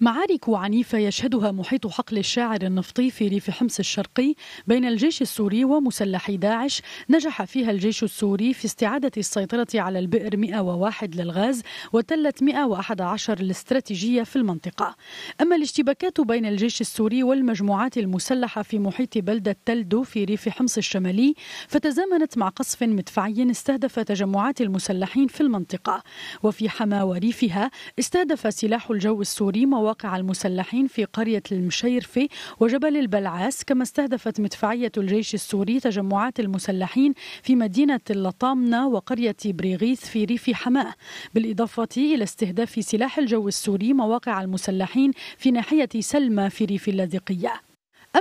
معارك عنيفة يشهدها محيط حقل الشاعر النفطي في ريف حمص الشرقي بين الجيش السوري ومسلحي داعش نجح فيها الجيش السوري في استعادة السيطرة على البئر 101 للغاز وتلة 111 الاستراتيجية في المنطقة أما الاشتباكات بين الجيش السوري والمجموعات المسلحة في محيط بلدة تلدو في ريف حمص الشمالي فتزامنت مع قصف مدفعي استهدف تجمعات المسلحين في المنطقة وفي حما وريفها استهدف سلاح الجو السوري مواقع مواقع المسلحين في قرية المشيرفي وجبل البلعاس كما استهدفت مدفعية الجيش السوري تجمعات المسلحين في مدينة اللطامنة وقرية بريغيث في ريف حماة بالإضافة إلى استهداف سلاح الجو السوري مواقع المسلحين في ناحية سلمى في ريف اللاذقية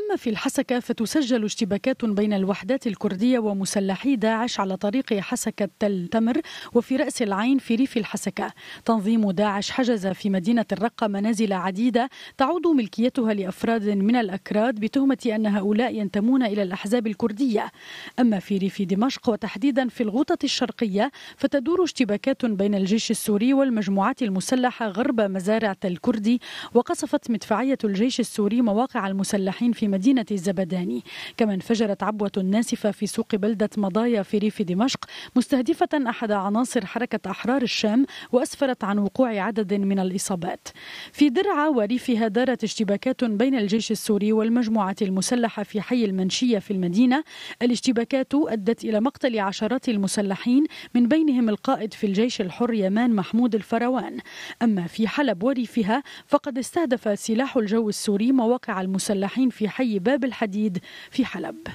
أما في الحسكة فتسجل اشتباكات بين الوحدات الكردية ومسلحي داعش على طريق حسكة تل تمر وفي رأس العين في ريف الحسكة تنظيم داعش حجز في مدينة الرقة منازل عديدة تعود ملكيتها لأفراد من الأكراد بتهمة أن هؤلاء ينتمون إلى الأحزاب الكردية أما في ريف دمشق وتحديدا في الغوطة الشرقية فتدور اشتباكات بين الجيش السوري والمجموعات المسلحة غرب مزارع تل كردي وقصفت مدفعية الجيش السوري مواقع المسلحين في مدينة الزبداني كما انفجرت عبوة ناسفة في سوق بلدة مضايا في ريف دمشق مستهدفة أحد عناصر حركة أحرار الشام وأسفرت عن وقوع عدد من الإصابات في درعا وريفها دارت اشتباكات بين الجيش السوري والمجموعة المسلحة في حي المنشية في المدينة الاشتباكات أدت إلى مقتل عشرات المسلحين من بينهم القائد في الجيش الحر يمان محمود الفروان أما في حلب وريفها فقد استهدف سلاح الجو السوري مواقع المسلحين في حي حي باب الحديد في حلب